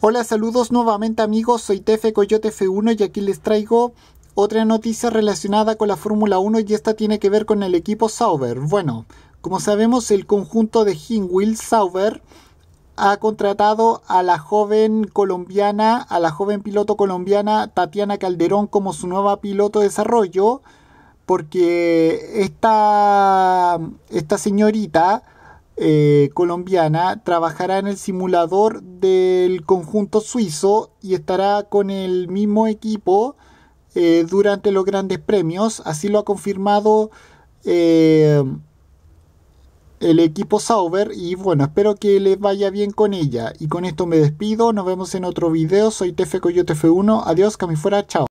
Hola, saludos nuevamente amigos, soy Tefe Coyote F1 y aquí les traigo otra noticia relacionada con la Fórmula 1 y esta tiene que ver con el equipo Sauber. Bueno, como sabemos el conjunto de Hinwil Sauber ha contratado a la joven colombiana, a la joven piloto colombiana Tatiana Calderón como su nueva piloto de desarrollo porque esta señorita eh, colombiana trabajará en el simulador del conjunto suizo y estará con el mismo equipo eh, durante los grandes premios. Así lo ha confirmado eh, el equipo Sauber y bueno, espero que les vaya bien con ella. Y con esto me despido, nos vemos en otro video, soy Tefe Coyote F1, adiós, que chao.